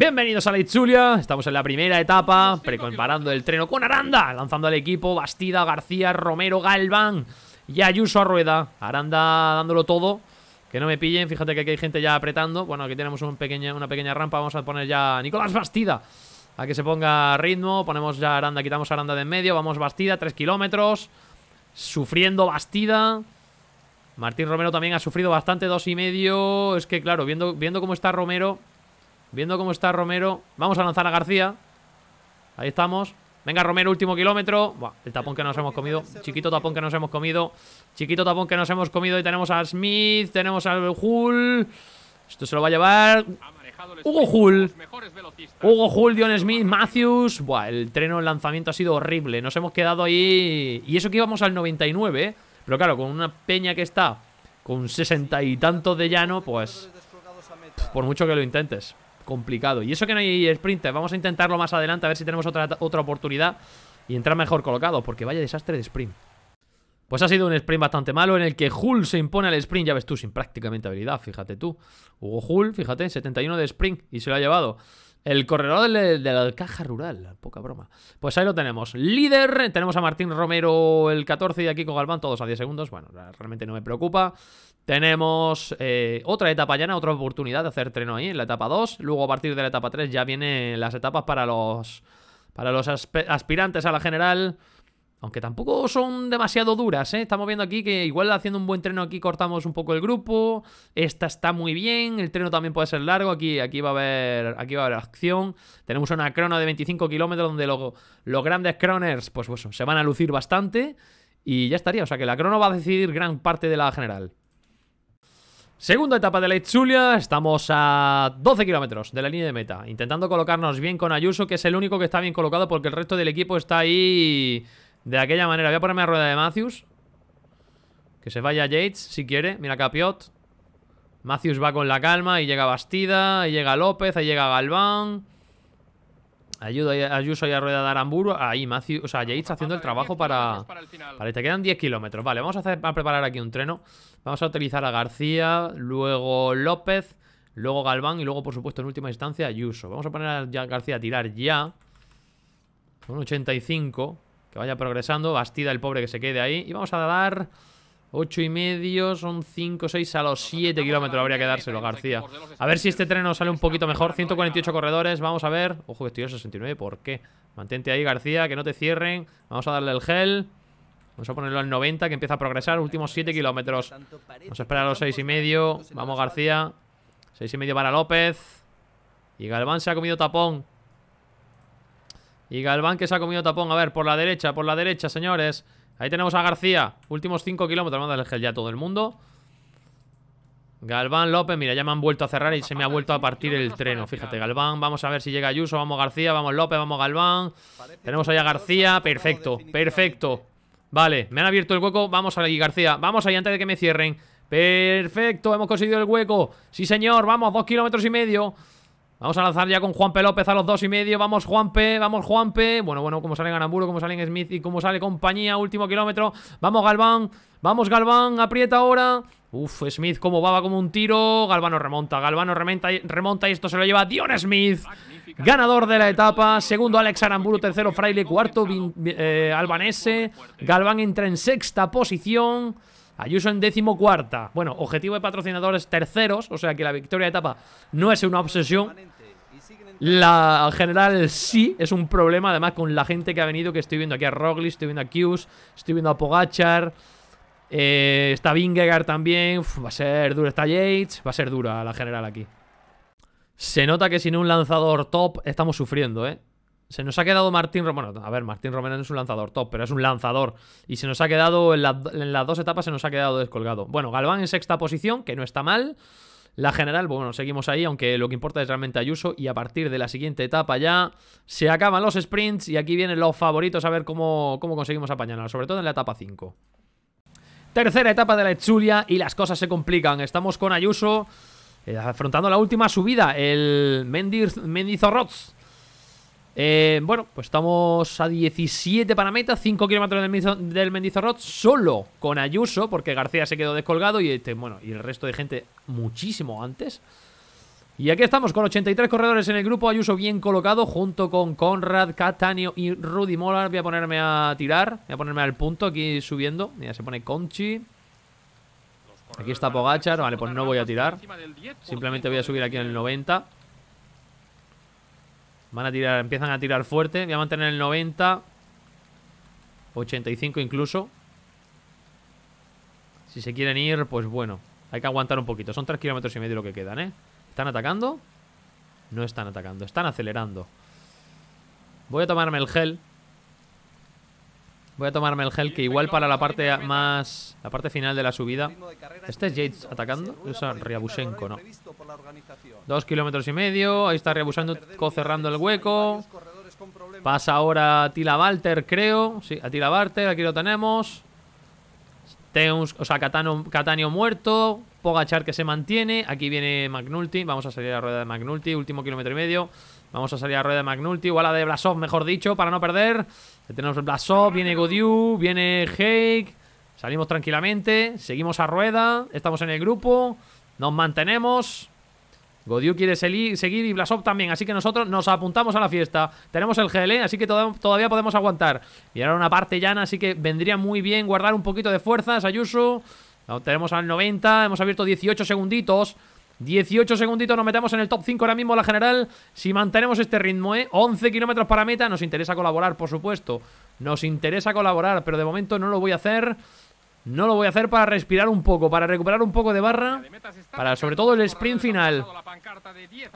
Bienvenidos a la Itzulia, estamos en la primera etapa, precomparando el treno con Aranda, lanzando al equipo Bastida, García, Romero, Galván y Ayuso a rueda. Aranda dándolo todo, que no me pillen, fíjate que aquí hay gente ya apretando. Bueno, aquí tenemos una pequeña rampa, vamos a poner ya a Nicolás Bastida a que se ponga ritmo, ponemos ya Aranda, quitamos Aranda de en medio, vamos Bastida, 3 kilómetros, sufriendo Bastida. Martín Romero también ha sufrido bastante, dos y medio. Es que claro, viendo, viendo cómo está Romero, Viendo cómo está Romero. Vamos a lanzar a García. Ahí estamos. Venga, Romero, último kilómetro. Buah, el tapón que nos hemos comido. Chiquito tapón que nos hemos comido. Chiquito tapón que nos hemos comido. Y tenemos a Smith, tenemos a Hull. Esto se lo va a llevar Hugo Hull. Hugo Hull, Dion Smith, Matthews. Buah, el treno, el lanzamiento ha sido horrible. Nos hemos quedado ahí. Y eso que íbamos al 99, Pero claro, con una peña que está con sesenta y tantos de llano, pues. Por mucho que lo intentes complicado. Y eso que no hay sprint, vamos a intentarlo más adelante a ver si tenemos otra, otra oportunidad y entrar mejor colocado, porque vaya desastre de sprint. Pues ha sido un sprint bastante malo en el que Hull se impone al sprint, ya ves tú, sin prácticamente habilidad, fíjate tú. Hugo Hull, fíjate, 71 de sprint y se lo ha llevado. El corredor de, la caja rural, poca broma. Pues ahí lo tenemos. Líder, tenemos a Martín Romero el 14 y a Kiko Galván, todos a 10 segundos. Bueno, realmente no me preocupa. Tenemos eh, otra etapa llana, otra oportunidad de hacer treno ahí en la etapa 2. Luego a partir de la etapa 3 ya vienen las etapas para los, para los aspirantes a la general. Aunque tampoco son demasiado duras, ¿eh? Estamos viendo aquí que igual haciendo un buen treno aquí cortamos un poco el grupo. Esta está muy bien. El treno también puede ser largo. Aquí, aquí, va, a haber, aquí va a haber acción. Tenemos una crona de 25 kilómetros donde los grandes croners pues, se van a lucir bastante. Y ya estaría. O sea que la crono va a decidir gran parte de la general. Segunda etapa de la Itzulia, estamos a 12 kilómetros de la línea de meta, intentando colocarnos bien con Ayuso, que es el único que está bien colocado porque el resto del equipo está ahí de aquella manera, voy a ponerme a rueda de Matthews Que se vaya Yates, si quiere Mira Capiot Matthews va con la calma y llega Bastida Ahí llega López, ahí llega Galván Ayuda, Ayuso y a rueda de Aramburu Ahí Matthews, o sea, Yates haciendo el trabajo para... Vale, te quedan 10 kilómetros Vale, vamos a, hacer, preparar aquí un treno Vamos a utilizar a García, luego López Luego Galván y luego, por supuesto, en última instancia Yuso. Vamos a poner a García a tirar ya Con 85 que vaya progresando. Bastida el pobre que se quede ahí. Y vamos a dar... 8 y medio, son 5, 6 a los 7 kilómetros habría que dárselo, García. A ver si este tren nos sale un poquito mejor. 148 corredores, vamos a ver. Ojo que estoy a 69, ¿por qué? Mantente ahí, García, que no te cierren. Vamos a darle el gel. Vamos a ponerlo al 90, que empieza a progresar. Últimos 7 kilómetros. Vamos a esperar a los 6 y medio. Vamos, García. 6 y medio para López. Y Galván se ha comido tapón. Y Galván que se ha comido tapón. A ver, por la derecha, por la derecha, señores. Ahí tenemos a García. Últimos 5 kilómetros. Vamos a gel ya a todo el mundo. Galván, López. Mira, ya me han vuelto a cerrar y se me ha vuelto a partir el tren, Fíjate, Galván. Vamos a ver si llega Ayuso. Vamos García, vamos López, vamos Galván. Tenemos ahí a García. Perfecto, perfecto. Vale, me han abierto el hueco. Vamos ahí, García. Vamos ahí antes de que me cierren. Perfecto, hemos conseguido el hueco. Sí, señor. Vamos, dos kilómetros y medio. Vamos a lanzar ya con Juanpe López a los dos y medio. Vamos, Juanpe, vamos, Juanpe. Bueno, bueno, como sale Aramburo, como sale Smith y como sale compañía. Último kilómetro. Vamos, Galván. Vamos, Galván. Aprieta ahora. Uf, Smith como va como un tiro. Galvano remonta. Galvano remonta y, remonta y esto se lo lleva Dion Smith. Ganador de la etapa. Segundo, Alex Aramburu. Tercero, Fraile. Cuarto, eh, Albanese. Galván entra en sexta posición. Ayuso en décimo cuarta. Bueno, objetivo de patrocinadores terceros, o sea que la victoria de etapa no es una obsesión. La general sí es un problema, además con la gente que ha venido, que estoy viendo aquí a Roglic, estoy viendo a Kius, estoy viendo a Pogachar, eh, está Vingegaard también, va a ser dura, está Yates, va a ser dura la general aquí. Se nota que sin un lanzador top estamos sufriendo, ¿eh? Se nos ha quedado Martín Romero. Bueno, a ver, Martín Romero no es un lanzador top, pero es un lanzador. Y se nos ha quedado, en, las dos etapas se nos ha quedado descolgado. Bueno, Galván en sexta posición, que no está mal. La general, pues bueno, seguimos ahí, aunque lo que importa es realmente Ayuso. Y a partir de la siguiente etapa ya se acaban los sprints y aquí vienen los favoritos a ver cómo, cómo conseguimos apañarla, sobre todo en la etapa 5. Tercera etapa de la Etzulia y las cosas se complican. Estamos con Ayuso eh, afrontando la última subida, el Mendizorroz eh, bueno, pues estamos a 17 para meta, 5 kilómetros del, solo con Ayuso, porque García se quedó descolgado y, este, bueno, y el resto de gente muchísimo antes. Y aquí estamos con 83 corredores en el grupo, Ayuso bien colocado, junto con Conrad, Catanio y Rudy Molar. Voy a ponerme a tirar, voy a ponerme al punto aquí subiendo. Mira, se pone Conchi. Aquí está Pogachar, vale, pues no voy a tirar. Simplemente voy a subir aquí en el 90. Van a tirar, empiezan a tirar fuerte. Voy a mantener el 90. 85 incluso. Si se quieren ir, pues bueno. Hay que aguantar un poquito. Son 3 kilómetros y medio lo que quedan, ¿eh? ¿Están atacando? No están atacando. Están acelerando. Voy a tomarme el gel. Voy a tomarme el gel igual para la parte más... La parte final de la subida... ¿Este es Yates atacando? Es ¿no? Dos kilómetros y medio. Ahí está Ryabushenko cerrando el hueco. Pasa ahora a Tila Walter, creo. Sí, a Tila Walter. Aquí lo tenemos. Teus, o sea, Catanio muerto. Pogachar que se mantiene. Aquí viene McNulty. Vamos a salir a la rueda de McNulty. Último kilómetro y medio. Vamos a salir a rueda de McNulty o a la de Blasov, mejor dicho, para no perder. tenemos Blasov, viene Godiu, viene Hake. Salimos tranquilamente, seguimos a rueda, estamos en el grupo, nos mantenemos. Godiu quiere seguir y Blasov también, así que nosotros nos apuntamos a la fiesta. Tenemos el GL, ¿eh? así que todavía podemos aguantar. Y ahora una parte llana, así que vendría muy bien guardar un poquito de fuerzas, Ayuso. Tenemos al 90, hemos abierto 18 segunditos. 18 segunditos, nos metemos en el top 5 ahora mismo la general. Si mantenemos este ritmo, ¿eh? 11 kilómetros para meta. Nos interesa colaborar, por supuesto. Nos interesa colaborar, pero de momento no lo voy a hacer. No lo voy a hacer para respirar un poco, para recuperar un poco de barra. Para sobre todo el sprint final.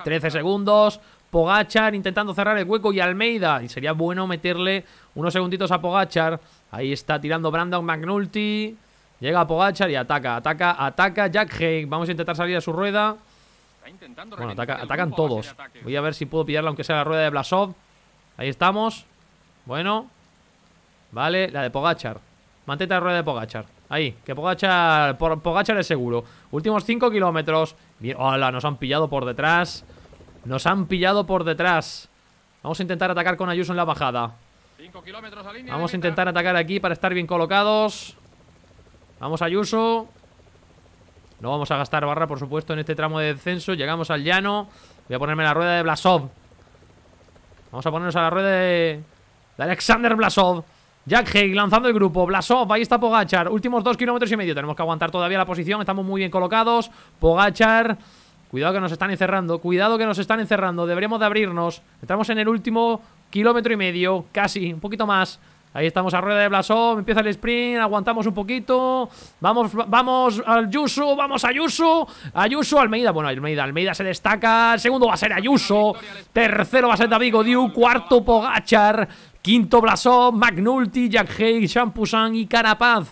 13 segundos. Pogachar intentando cerrar el hueco y Almeida. Y sería bueno meterle unos segunditos a Pogachar. Ahí está tirando Brandon McNulty. Llega Pogachar y ataca, ataca, ataca Jack Hake. Vamos a intentar salir a su rueda. Bueno, atacan todos. Voy a ver si puedo pillarla, aunque sea la rueda de Blasov. Ahí estamos. Bueno. Vale, la de Pogachar. Manteta la rueda de Pogachar. Ahí, que Pogachar, Pogachar es seguro. Últimos 5 kilómetros. hola, nos han pillado por detrás. Nos han pillado por detrás. Vamos a intentar atacar con Ayuso en la bajada. Vamos a intentar atacar aquí para estar bien colocados. Vamos a Yuso No vamos a gastar barra, por supuesto, en este tramo de descenso. Llegamos al llano. Voy a ponerme la rueda de Blasov. Vamos a ponernos a la rueda de, Alexander Blasov. Jack Hay lanzando el grupo. Blasov, ahí está Pogachar. Últimos dos kilómetros y medio. Tenemos que aguantar todavía la posición. Estamos muy bien colocados. Pogachar. Cuidado que nos están encerrando. Cuidado que nos están encerrando. Deberíamos de abrirnos. estamos en el último kilómetro y medio. Casi. Un poquito más. Ahí estamos a rueda de Blasov, empieza el sprint, aguantamos un poquito. Vamos, vamos al Yusu, vamos a Yusu. Ayuso, Almeida, bueno, Almeida, Almeida se destaca. El segundo va a ser Ayuso. Tercero va a ser David Diu. Cuarto Pogachar. Quinto Blasov, McNulty, Jack Hayes, Champusan y Carapaz.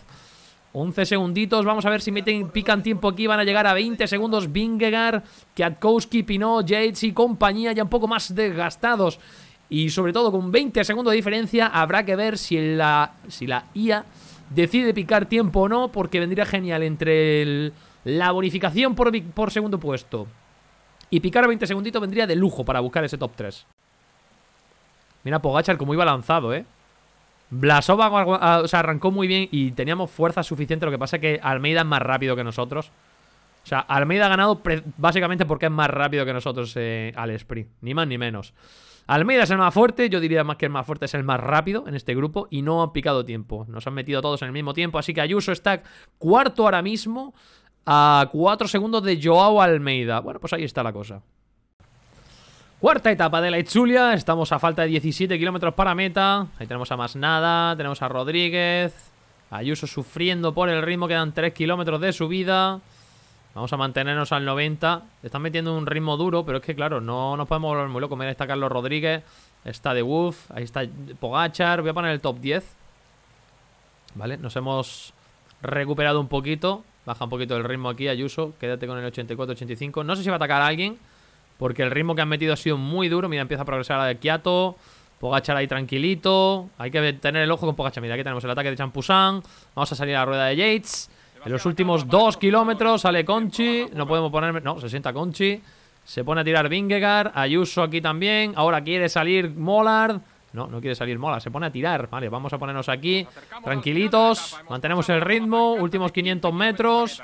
11 segunditos, vamos a ver si meten, pican tiempo aquí, van a llegar a 20 segundos Vingegaard, Kiatkowski, Pinot, Yates y compañía ya un poco más desgastados. Y sobre todo con 20 segundos de diferencia habrá que ver si la, si la IA decide picar tiempo o no, porque vendría genial entre la bonificación por, segundo puesto y picar 20 segunditos vendría de lujo para buscar ese top 3. Mira Pogachar como iba lanzado, ¿eh? Blasova ah, o arrancó muy bien y teníamos fuerza suficiente, lo que pasa es que Almeida es más rápido que nosotros. O sea, Almeida ha ganado básicamente porque es más rápido que nosotros eh, al sprint, ni más ni menos. Almeida es el más fuerte, yo diría más que el más fuerte es el más rápido en este grupo y no han picado tiempo. Nos han metido todos en el mismo tiempo, así que Ayuso está cuarto ahora mismo a 4 segundos de Joao Almeida. Bueno, pues ahí está la cosa. Cuarta etapa de la Itzulia, estamos a falta de 17 kilómetros para meta. Ahí tenemos a Más Nada, tenemos a Rodríguez, Ayuso sufriendo por el ritmo, quedan 3 kilómetros de subida. Vamos a mantenernos al 90. Están metiendo un ritmo duro, pero es que, claro, no nos podemos volver muy locos. Mira, está Carlos Rodríguez, está De Wolf, ahí está Pogachar. Voy a poner el top 10. Vale, nos hemos recuperado un poquito. Baja un poquito el ritmo aquí, Ayuso. Quédate con el 84-85. No sé si va a atacar a alguien, porque el ritmo que han metido ha sido muy duro. Mira, empieza a progresar la de Kiato. Pogachar ahí tranquilito. Hay que tener el ojo con Pogachar. Mira, aquí tenemos el ataque de Champusán. Vamos a salir a la rueda de Yates. En los últimos dos kilómetros sale Conchi. No podemos ponerme... No, se sienta Conchi. Se pone a tirar Vingegaard. Ayuso aquí también. Ahora quiere salir Mollard. No, no quiere salir Mola, se pone a tirar. Vale, vamos a ponernos aquí. Tranquilitos. Mantenemos el ritmo. Últimos 500 metros.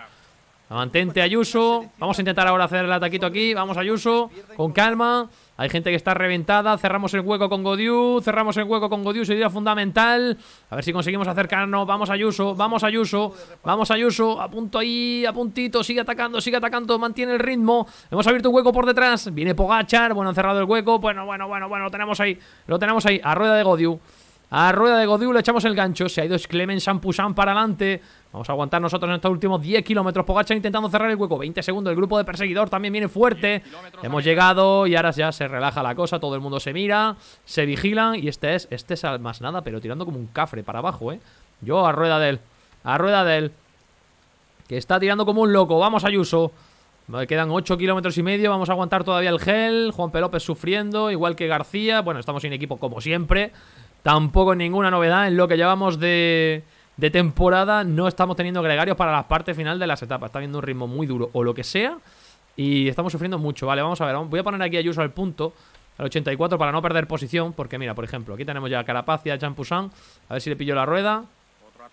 Mantente Ayuso. Vamos a intentar ahora hacer el ataquito aquí. Vamos Ayuso. Con calma. Hay gente que está reventada. Cerramos el hueco con Godiu. Cerramos el hueco con Godiu. Sería fundamental. A ver si conseguimos acercarnos. Vamos Ayuso. Vamos Ayuso. Vamos Ayuso. A punto ahí. A puntito. Sigue atacando. Sigue atacando. Mantiene el ritmo. Hemos abierto un hueco por detrás. Viene Pogachar. Bueno, han cerrado el hueco. Bueno, bueno, bueno, bueno. Lo tenemos ahí. Lo tenemos ahí. A rueda de Godiu. A rueda de Godiu le echamos el gancho. Se ha ido Clemens Sampusan para adelante. Vamos a aguantar nosotros en estos últimos 10 kilómetros. Pogacha intentando cerrar el hueco. 20 segundos. El grupo de perseguidor también viene fuerte. Hemos llegado y ahora ya se relaja la cosa. Todo el mundo se mira, se vigilan. Y este es, este es más nada, pero tirando como un cafre para abajo, ¿eh? Yo a rueda de él. A rueda de él. Que está tirando como un loco. Vamos, Ayuso. Me quedan 8 kilómetros y medio. Vamos a aguantar todavía el gel. Juan Pelópez sufriendo, igual que García. Bueno, estamos sin equipo como siempre. Tampoco ninguna novedad en lo que llevamos de, temporada. No estamos teniendo gregarios para la parte final de las etapas. Está viendo un ritmo muy duro o lo que sea. Y estamos sufriendo mucho. Vale, vamos a ver. Voy a poner aquí a Ayuso al punto. Al 84 para no perder posición. Porque mira, por ejemplo, aquí tenemos ya a Carapaz a A ver si le pillo la rueda.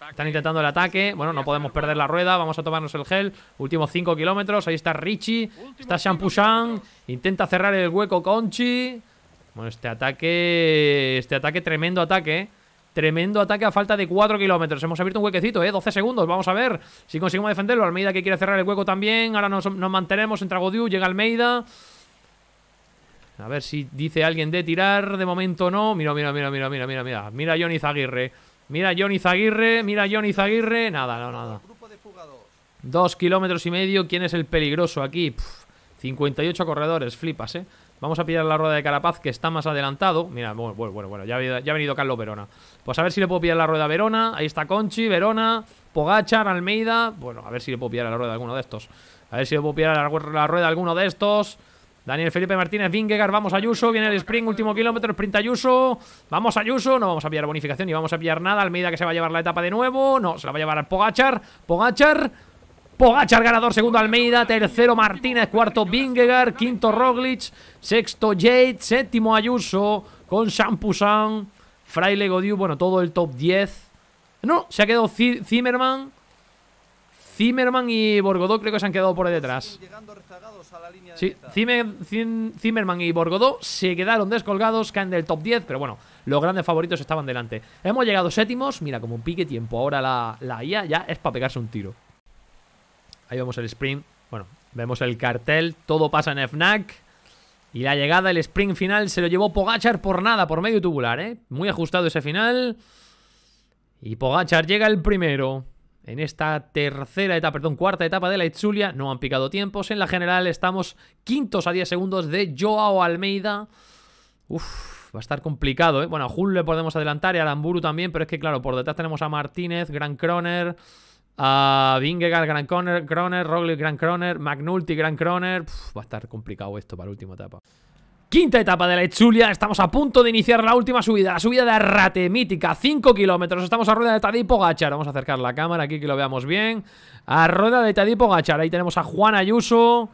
Están intentando el ataque. Bueno, no podemos perder la rueda. Vamos a tomarnos el gel. Últimos 5 kilómetros. Ahí está Richie. Está Champusán. Intenta cerrar el hueco Conchi. Bueno, este ataque... Este ataque, tremendo ataque, ¿eh? Tremendo ataque a falta de 4 kilómetros. Hemos abierto un huequecito, ¿eh? 12 segundos. Vamos a ver si conseguimos defenderlo. Almeida que quiere cerrar el hueco también. Ahora nos, mantenemos en Tragodiu, Llega Almeida. A ver si dice alguien de tirar. De momento no. Mira, mira, mira, mira, mira, mira. Mira, mira Johnny Zaguirre. Mira Johnny Zaguirre. Mira Johnny Zaguirre. Nada, nada, nada. Dos kilómetros y medio. ¿Quién es el peligroso aquí? 58 corredores. Flipas, ¿eh? Vamos a pillar la rueda de Carapaz, que está más adelantado. Mira, bueno, bueno, bueno, ya, ha, venido Carlos Verona. Pues a ver si le puedo pillar la rueda a Verona. Ahí está Conchi, Verona, Pogachar, Almeida. Bueno, a ver si le puedo pillar la rueda a alguno de estos. A ver si le puedo pillar la, rueda a alguno de estos. Daniel Felipe Martínez, Vingegaard, vamos a Yuso viene el sprint, último kilómetro, sprint Yuso vamos a Yuso no vamos a pillar bonificación y vamos a pillar nada, Almeida que se va a llevar la etapa de nuevo, no, se la va a llevar al Pogachar, Pogachar, Pogachar ganador, segundo Almeida, tercero Martínez, cuarto Bingegar, quinto Roglic, sexto Jade, séptimo Ayuso con Champusan, Fraile Godiu, bueno, todo el top 10. No, se ha quedado Zimmerman. Zimmerman y Borgodó creo que se han quedado por detrás. Sí, Zimmerman y Borgodó se quedaron descolgados, caen del top 10, pero bueno, los grandes favoritos estaban delante. Hemos llegado séptimos, mira, como un pique tiempo ahora la, la IA ya es para pegarse un tiro. Ahí vemos el sprint. Bueno, vemos el cartel. Todo pasa en FNAC. Y la llegada, el sprint final, se lo llevó Pogachar por nada, por medio tubular, ¿eh? Muy ajustado ese final. Y Pogachar llega el primero. En esta tercera etapa, perdón, cuarta etapa de la Itzulia. No han picado tiempos. En la general estamos quintos a 10 segundos de Joao Almeida. Uf, va a estar complicado, ¿eh? Bueno, a le podemos adelantar y a Aramburu también. Pero es que, claro, por detrás tenemos a Martínez, Gran Croner. A ah, Vingegaard, Grand Croner, Roglic, Grand Croner, McNulty, Grand Croner. va a estar complicado esto para la última etapa. Quinta etapa de la Echulia, estamos a punto de iniciar la última subida, la subida de Arrate, mítica, 5 kilómetros, estamos a rueda de Tadipo Gachar, vamos a acercar la cámara aquí que lo veamos bien, a rueda de Tadipo Gachar, ahí tenemos a Juan Ayuso,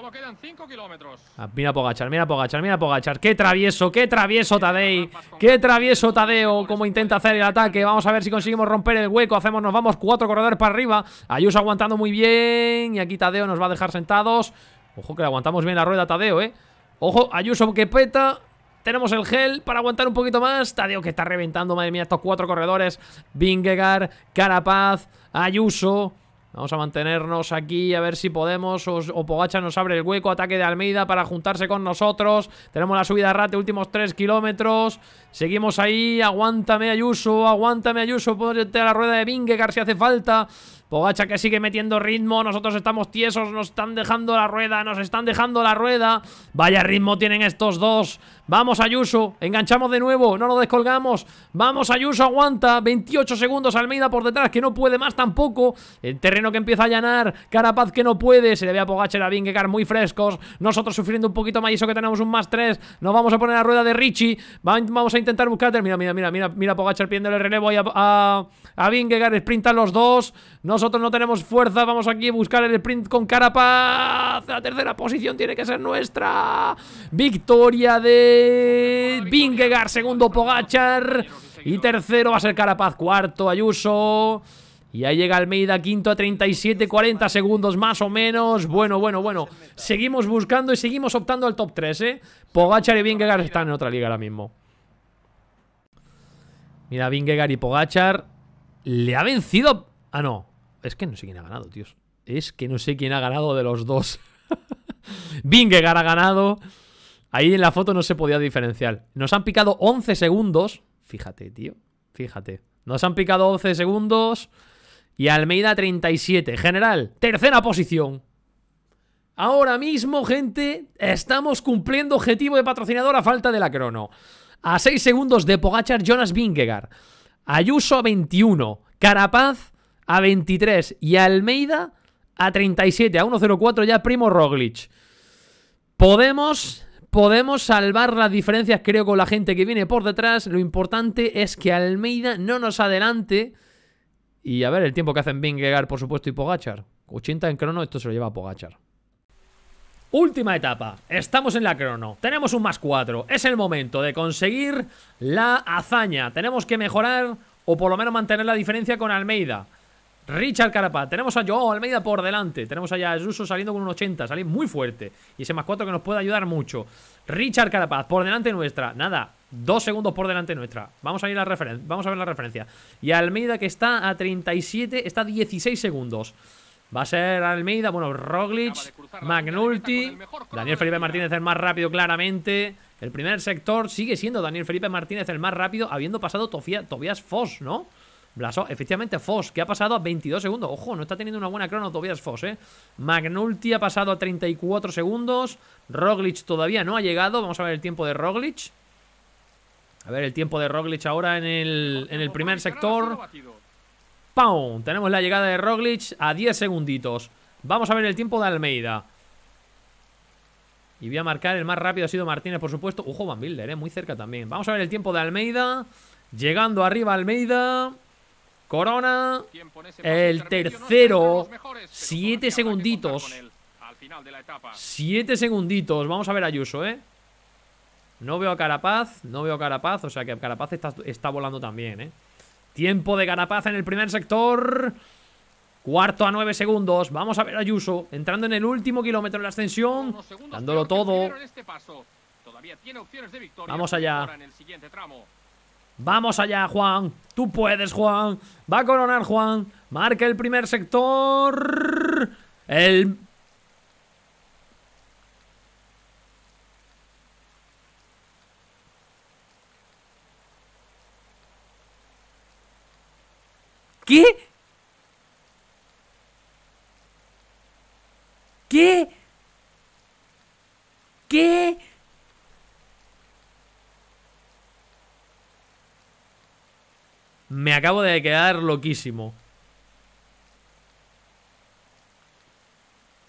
Solo quedan 5 kilómetros. Ah, mira Pogachar, mira Pogachar, mira Pogachar. Qué travieso, qué travieso Tadei. Qué travieso Tadeo, como intenta hacer el ataque. Vamos a ver si conseguimos romper el hueco. Hacemos, nos vamos cuatro corredores para arriba. Ayuso aguantando muy bien. Y aquí Tadeo nos va a dejar sentados. Ojo que le aguantamos bien la rueda a Tadeo, eh. Ojo, Ayuso que peta. Tenemos el gel para aguantar un poquito más. Tadeo que está reventando, madre mía, estos cuatro corredores. Vingegar, Carapaz, Ayuso. Vamos a mantenernos aquí a ver si podemos o, Pogacha nos abre el hueco, ataque de Almeida para juntarse con nosotros Tenemos la subida a rate, últimos 3 kilómetros Seguimos ahí, aguántame Ayuso, aguántame Ayuso Ponte a la rueda de Vingegaard si hace falta Pogacha que sigue metiendo ritmo, nosotros estamos tiesos, nos están dejando la rueda, nos están dejando la rueda. Vaya ritmo tienen estos dos. Vamos a Ayuso, enganchamos de nuevo, no lo descolgamos. Vamos a Ayuso, aguanta, 28 segundos Almeida por detrás, que no puede más tampoco. El terreno que empieza a allanar, Carapaz que no puede, se le ve a Pogacha y a Vingegaard muy frescos. Nosotros sufriendo un poquito más eso que tenemos un más 3. Nos vamos a poner a rueda de Richie, vamos a intentar buscar... Mira, mira, mira, mira, mira Pogacha pidiendo el relevo y a, a, a sprintan los dos. No nosotros no tenemos fuerza Vamos aquí a buscar el sprint con Carapaz La tercera posición tiene que ser nuestra Victoria de Vingegaard Segundo Pogachar Y tercero va a ser Carapaz Cuarto Ayuso y ahí llega Almeida, quinto a 37, 40 segundos más o menos. Bueno, bueno, bueno. Seguimos buscando y seguimos optando al top 3, ¿eh? Pogachar y Vingegaard están en otra liga ahora mismo. Mira, Vingegaard y Pogachar. Le ha vencido... Ah, no. Es que no sé quién ha ganado, tíos. Es que no sé quién ha ganado de los dos. Vingegaard ha ganado. Ahí en la foto no se podía diferenciar. Nos han picado 11 segundos. Fíjate, tío. Fíjate. Nos han picado 11 segundos. Y Almeida 37. General, tercera posición. Ahora mismo, gente, estamos cumpliendo objetivo de patrocinador a falta de la crono. A 6 segundos de Pogachar, Jonas Vingegaard. Ayuso a 21. Carapaz a 23 y Almeida a 37, a 1.04 ya Primo Roglic. Podemos, podemos salvar las diferencias creo con la gente que viene por detrás. Lo importante es que Almeida no nos adelante. Y a ver el tiempo que hacen Vingegaard, por supuesto, y Pogachar. 80 en crono, esto se lo lleva a Pogachar. Última etapa, estamos en la crono, tenemos un más 4, es el momento de conseguir la hazaña, tenemos que mejorar o por lo menos mantener la diferencia con Almeida. Richard Carapaz. Tenemos a Joao Almeida por delante. Tenemos allá a Ayuso saliendo con un 80. Sale muy fuerte. Y ese más 4 que nos puede ayudar mucho. Richard Carapaz por delante nuestra. Nada. Dos segundos por delante nuestra. Vamos a, ir a referencia, Vamos a ver la referencia. Y Almeida que está a 37. Está a 16 segundos. Va a ser Almeida, bueno, Roglic, Magnulti, Daniel Felipe Martínez el más rápido claramente. El primer sector sigue siendo Daniel Felipe Martínez el más rápido, habiendo pasado Tobias Foss, ¿no? Blaso, efectivamente, Foss, que ha pasado a 22 segundos. Ojo, no está teniendo una buena crono todavía es Foss, ¿eh? Magnulti ha pasado a 34 segundos. Roglic todavía no ha llegado. Vamos a ver el tiempo de Roglic. A ver el tiempo de Roglic ahora en el, en el primer sector. ¡Pum! Tenemos la llegada de Roglic a 10 segunditos. Vamos a ver el tiempo de Almeida. Y voy a marcar, el más rápido ha sido Martínez, por supuesto. Ojo, Van Bilder, ¿eh? muy cerca también. Vamos a ver el tiempo de Almeida. Llegando arriba Almeida. Corona, el tercero, siete segunditos. siete segunditos. Vamos a ver a Ayuso, ¿eh? No veo a Carapaz, no veo a Carapaz, o sea que Carapaz está, volando también, ¿eh? Tiempo de Carapaz en el primer sector. Cuarto a nueve segundos. Vamos a ver a Ayuso entrando en el último kilómetro de la ascensión, dándolo todo. Este vamos allá. Vamos allá, Juan. Tú puedes, Juan. Va a coronar, Juan. Marca el primer sector. El... ¿Qué? ¿Qué? acabo de quedar loquísimo.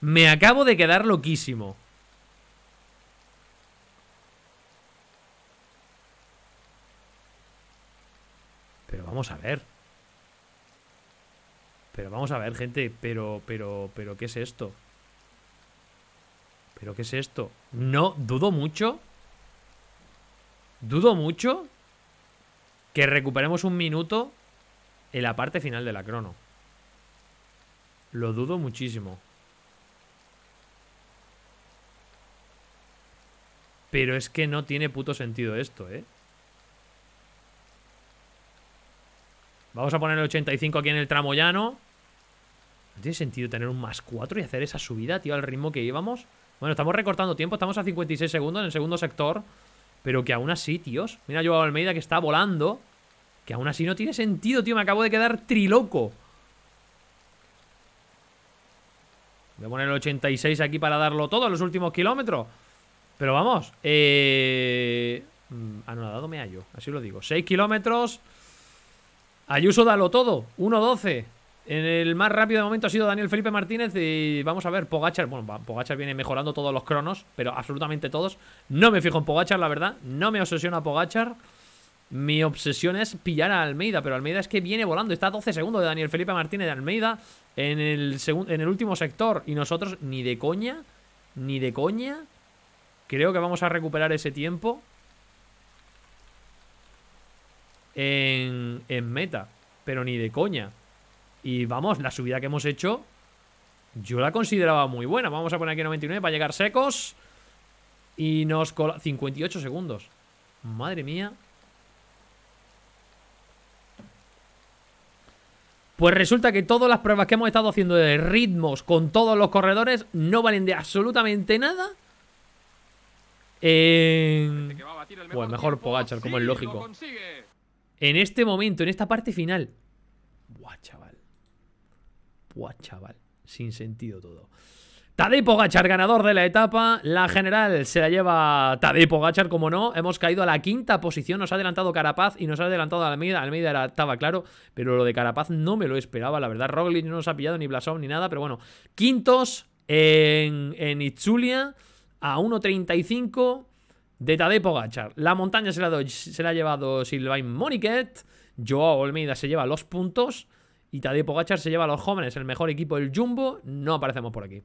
Me acabo de quedar loquísimo. Pero vamos a ver. Pero vamos a ver, gente. Pero, pero, pero, ¿qué es esto? ¿Pero qué es esto? No, dudo mucho. Dudo mucho que recuperemos un minuto en la parte final de la crono. Lo dudo muchísimo. Pero es que no tiene puto sentido esto, ¿eh? Vamos a poner el 85 aquí en el tramo llano. No tiene sentido tener un más 4 y hacer esa subida, tío, al ritmo que íbamos. Bueno, estamos recortando tiempo, estamos a 56 segundos en el segundo sector. Pero que aún así, tíos. Mira, yo Almeida que está volando. Que aún así no tiene sentido, tío. Me acabo de quedar triloco. Voy a poner el 86 aquí para darlo todo en los últimos kilómetros. Pero vamos. Eh... Mm, anonadado me hallo, así lo digo. 6 kilómetros. Ayuso dalo todo. 1.12. En el más rápido de momento ha sido Daniel Felipe Martínez y vamos a ver, Pogachar, bueno, Pogachar viene mejorando todos los cronos, pero absolutamente todos. No me fijo en Pogachar, la verdad, no me obsesiona Pogachar. Mi obsesión es pillar a Almeida, pero Almeida es que viene volando. Está a 12 segundos de Daniel Felipe Martínez de Almeida en el, en el último sector. Y nosotros ni de coña, ni de coña. Creo que vamos a recuperar ese tiempo en, en meta. Pero ni de coña. Y vamos, la subida que hemos hecho yo la consideraba muy buena. Vamos a poner aquí 99 para llegar secos. Y nos cola... 58 segundos. Madre mía. Pues resulta que todas las pruebas que hemos estado haciendo de ritmos con todos los corredores no valen de absolutamente nada. Pues mejor Pogachar, como es lógico. En este momento, en esta parte final. Buah, chaval. Buah, chaval. Sin sentido todo. Tadej Pogachar, ganador de la etapa. La general se la lleva Tadej Pogachar, como no. Hemos caído a la quinta posición. Nos ha adelantado Carapaz y nos ha adelantado Almeida. Almeida era, estaba claro, pero lo de Carapaz no me lo esperaba, la verdad. Roglic no nos ha pillado ni Blasov ni nada, pero bueno. Quintos en, en Itzulia a 1.35 de Tadej Pogachar. La montaña se la, ha llevado Sylvain Moniquet. Joao Almeida se lleva los puntos. Y Tadej Pogachar se lleva a los jóvenes, el mejor equipo del Jumbo. No aparecemos por aquí.